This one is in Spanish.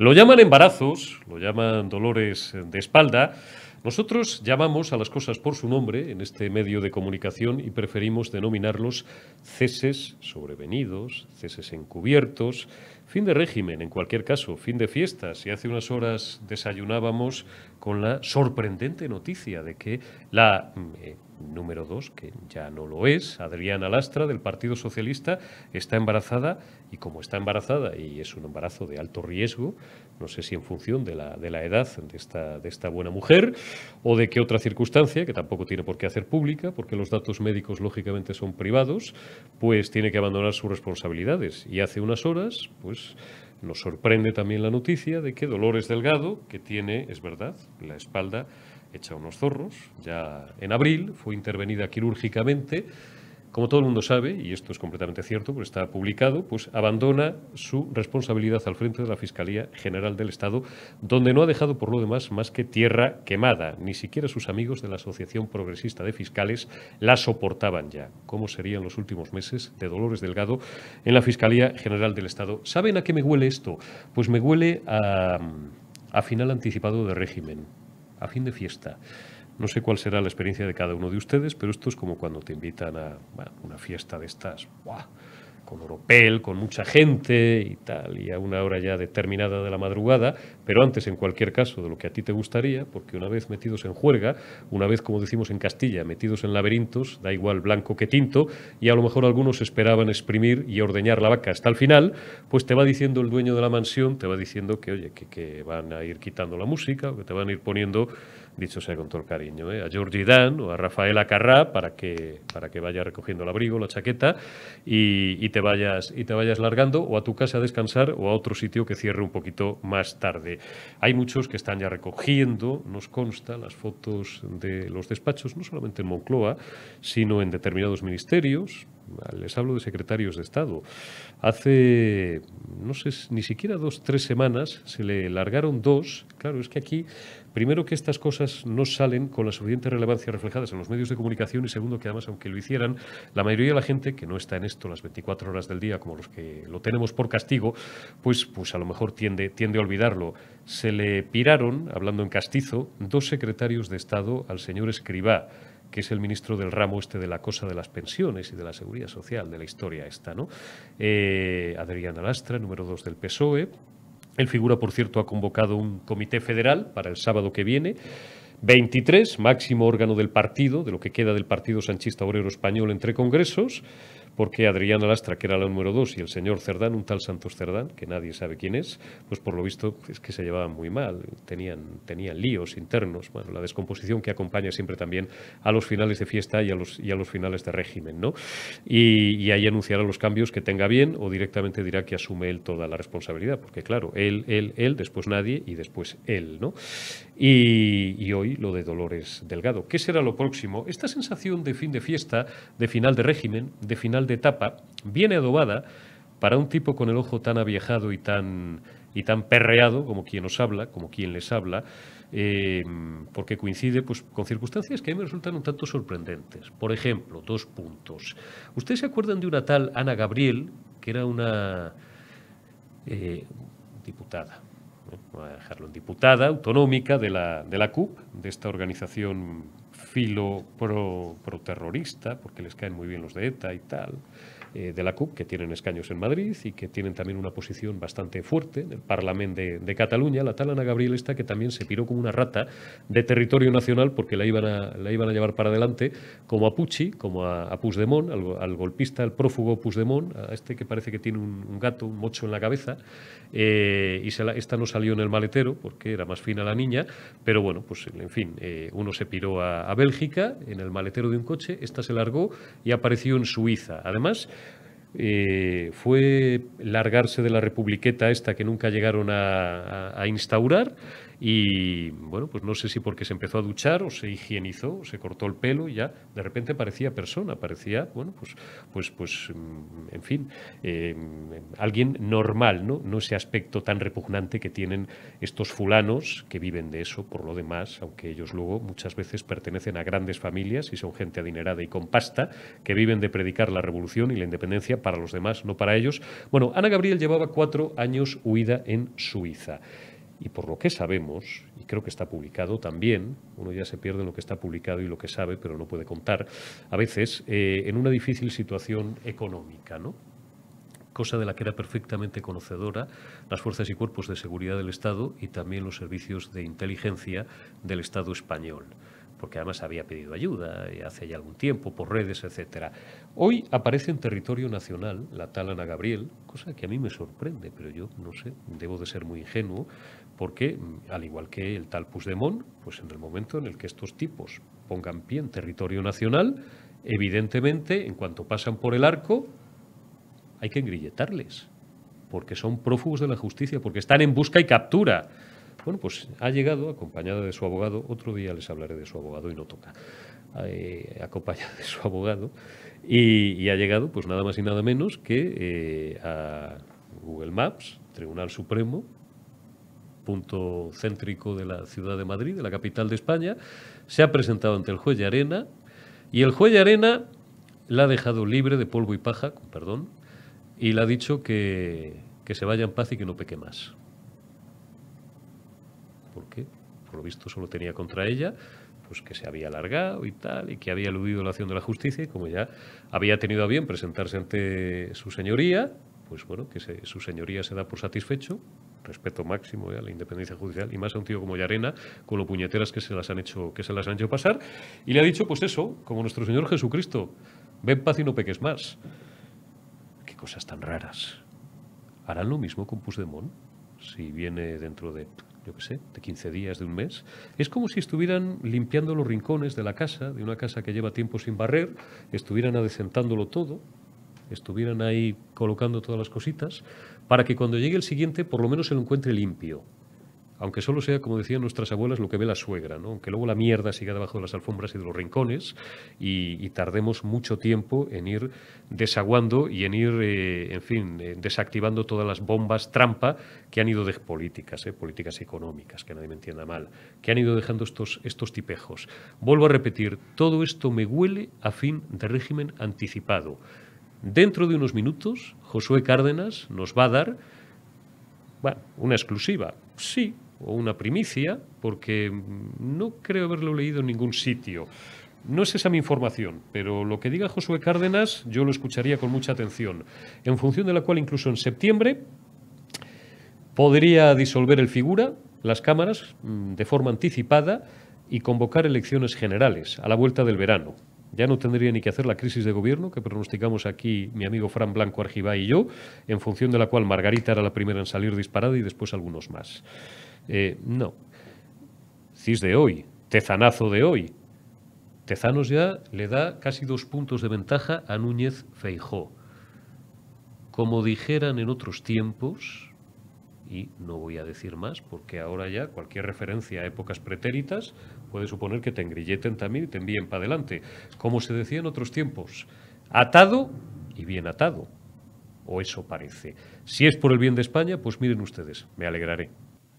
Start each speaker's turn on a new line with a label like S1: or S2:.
S1: Lo llaman embarazos, lo llaman dolores de espalda. Nosotros llamamos a las cosas por su nombre en este medio de comunicación y preferimos denominarlos ceses sobrevenidos, ceses encubiertos, fin de régimen en cualquier caso, fin de fiestas. Y hace unas horas desayunábamos con la sorprendente noticia de que la mm, eh, número dos, que ya no lo es, Adriana Lastra, del Partido Socialista, está embarazada y como está embarazada y es un embarazo de alto riesgo, no sé si en función de la, de la edad de esta, de esta buena mujer o de qué otra circunstancia, que tampoco tiene por qué hacer pública, porque los datos médicos lógicamente son privados, pues tiene que abandonar sus responsabilidades. Y hace unas horas, pues... Nos sorprende también la noticia de que Dolores Delgado, que tiene, es verdad, la espalda echa unos zorros, ya en abril, fue intervenida quirúrgicamente. Como todo el mundo sabe, y esto es completamente cierto, porque está publicado, pues abandona su responsabilidad al frente de la Fiscalía General del Estado, donde no ha dejado por lo demás más que tierra quemada. Ni siquiera sus amigos de la Asociación Progresista de Fiscales la soportaban ya. ¿Cómo serían los últimos meses de Dolores Delgado en la Fiscalía General del Estado? ¿Saben a qué me huele esto? Pues me huele a final anticipado de régimen a fin de fiesta. No sé cuál será la experiencia de cada uno de ustedes, pero esto es como cuando te invitan a una fiesta de estas con Oropel, con mucha gente y tal, y a una hora ya determinada de la madrugada, pero antes, en cualquier caso, de lo que a ti te gustaría, porque una vez metidos en juerga, una vez, como decimos en Castilla, metidos en laberintos, da igual blanco que tinto, y a lo mejor algunos esperaban exprimir y ordeñar la vaca hasta el final, pues te va diciendo el dueño de la mansión, te va diciendo que, oye, que, que van a ir quitando la música, que te van a ir poniendo dicho sea con todo el cariño, ¿eh? a Georgie Dan o a Rafaela Carrá para que, para que vaya recogiendo el abrigo, la chaqueta y, te vayas, y te vayas largando o a tu casa a descansar o a otro sitio que cierre un poquito más tarde. Hay muchos que están ya recogiendo, nos consta, las fotos de los despachos, no solamente en Moncloa, sino en determinados ministerios, les hablo de secretarios de Estado. Hace, no sé, ni siquiera dos, tres semanas se le largaron dos. Claro, es que aquí, primero que estas cosas no salen con la suficiente relevancia reflejadas en los medios de comunicación y segundo que además, aunque lo hicieran, la mayoría de la gente que no está en esto las 24 horas del día como los que lo tenemos por castigo, pues, pues a lo mejor tiende, tiende a olvidarlo. Se le piraron, hablando en castizo, dos secretarios de Estado al señor Escribá que es el ministro del ramo este de la cosa de las pensiones y de la seguridad social, de la historia esta, ¿no? Eh, Adriana número 2 del PSOE. El figura, por cierto, ha convocado un comité federal para el sábado que viene. 23, máximo órgano del partido, de lo que queda del Partido Sanchista Obrero Español entre congresos porque Adriana Lastra, que era la número dos, y el señor Cerdán, un tal Santos Cerdán, que nadie sabe quién es, pues por lo visto es que se llevaban muy mal, tenían, tenían líos internos, bueno, la descomposición que acompaña siempre también a los finales de fiesta y a los, y a los finales de régimen, ¿no? Y, ahí anunciará los cambios que tenga bien o directamente dirá que asume él toda la responsabilidad, porque claro, él, él, él, después nadie y después él, ¿no? Y, y hoy lo de Dolores Delgado. ¿Qué será lo próximo? Esta sensación de fin de fiesta, de final de régimen, de final de etapa, viene adobada, para un tipo con el ojo tan aviejado y tan, y tan perreado como quien os habla, como quien les habla, eh, porque coincide pues, con circunstancias que a mí me resultan un tanto sorprendentes. Por ejemplo, dos puntos. ¿Ustedes se acuerdan de una tal Ana Gabriel, que era una eh, diputada? Eh, a dejarlo en diputada autonómica de la, de la CUP, de esta organización filo pro, terrorista, porque les caen muy bien los de ETA y tal, eh, de la CUP, que tienen escaños en Madrid y que tienen también una posición bastante fuerte en el Parlamento de, de, Cataluña, la tal Ana Gabriel esta que también se piró como una rata de territorio nacional porque la iban a, la iban a llevar para adelante, como a Pucci, como a, Pusdemón al, golpista, al prófugo Puigdemont, a este que parece que tiene un, gato, un mocho en la cabeza, eh, y esta no salió en el maletero porque era más fina la niña, pero bueno, pues en fin, eh, uno se piró a, a Bélgica en el maletero de un coche, esta se largó y apareció en Suiza. Además, eh, fue largarse de la republiqueta esta que nunca llegaron a instaurar y bueno, pues no sé si porque se empezó a duchar o se higienizó, o se cortó el pelo y ya de repente parecía persona, parecía, bueno, pues, pues, pues mm, en fin, em, em, alguien normal, ¿no? No ese aspecto tan repugnante que tienen estos fulanos que viven de eso por lo demás, aunque ellos luego muchas veces pertenecen a grandes familias y son gente adinerada y con pasta, que viven de predicar la revolución y la independencia para los demás, no para ellos. Bueno, Ana Gabriel llevaba cuatro años huida en Suiza. Y por lo que sabemos, y creo que está publicado también, uno ya se pierde en lo que está publicado y lo que sabe, pero no puede contar, a veces eh, en una difícil situación económica, ¿no? cosa de la que era perfectamente conocedora las fuerzas y cuerpos de seguridad del Estado y también los servicios de inteligencia del Estado español porque además había pedido ayuda hace ya algún tiempo por redes, etc. Hoy aparece en territorio nacional la tal Ana Gabriel, cosa que a mí me sorprende, pero yo no sé, debo de ser muy ingenuo, porque mm, al igual que el tal Pusdemón pues en el momento en el que estos tipos pongan pie en territorio nacional, evidentemente, en cuanto pasan por el arco, hay que engrilletarles, porque son prófugos de la justicia, porque están en busca y captura. Bueno, pues ha llegado acompañada de su abogado, otro día les hablaré de su abogado y no toca, eh, acompañada de su abogado, y, ha llegado pues nada más y nada menos que eh, a Google Maps, Tribunal Supremo, punto céntrico de la ciudad de Madrid, de la capital de España, se ha presentado ante el juez de Arena y el juez de Arena la ha dejado libre de polvo y paja, perdón, y le ha dicho que se vaya en paz y que no peque más. por lo visto solo tenía contra ella, pues que se había alargado y tal, y que había eludido la acción de la justicia, y como ya había tenido a bien presentarse ante su señoría, pues bueno, que su señoría se da por satisfecho, respeto máximo eh, a la independencia judicial y más a un tío como Yarena, con lo puñeteras que se las han hecho que se las han hecho pasar y le ha dicho pues eso como nuestro señor Jesucristo ven paz y no peques más qué cosas tan raras harán lo mismo con Puigdemont si viene dentro de yo qué sé, de 15 días, de un mes, es como si estuvieran limpiando los rincones de la casa, de una casa que lleva tiempo sin barrer, estuvieran adecentándolo todo, estuvieran ahí colocando todas las cositas, para que cuando llegue el siguiente por lo menos se lo encuentre limpio aunque solo sea, como decían nuestras abuelas, lo que ve la suegra, ¿no? aunque luego la mierda siga debajo de las alfombras y de los rincones y, tardemos mucho tiempo en ir desaguando y en ir, eh, en fin, eh, desactivando todas las bombas trampa que han ido de políticas, eh, políticas económicas, que nadie me entienda mal, que han ido dejando estos, estos tipejos. Vuelvo a repetir, todo esto me huele a fin de régimen anticipado. Dentro de unos minutos, Josué Cárdenas nos va a dar bueno, una exclusiva. Sí, o una primicia, porque no creo haberlo leído en ningún sitio. No es esa mi información, pero lo que diga Josué Cárdenas yo lo escucharía con mucha atención, en función de la cual incluso en septiembre podría disolver el figura, las cámaras, mm, de forma anticipada y convocar elecciones generales a la vuelta del verano. Ya no tendría ni que hacer la crisis de gobierno que pronosticamos aquí mi amigo Fran Blanco Argibay y yo, en función de la cual Margarita era la primera en salir disparada y después algunos más. Eh, no. CIS de hoy, Tezanazo de hoy. Tezanos ya le da casi dos puntos de ventaja a Núñez Feijó. Como dijeran en otros tiempos, y no voy a decir más, porque ahora ya cualquier referencia a épocas pretéritas puede suponer que te engrilleten también y te envíen para adelante. Como se decía en otros tiempos, atado y bien atado. O eso parece. Si es por el bien de España, pues miren ustedes, me alegraré.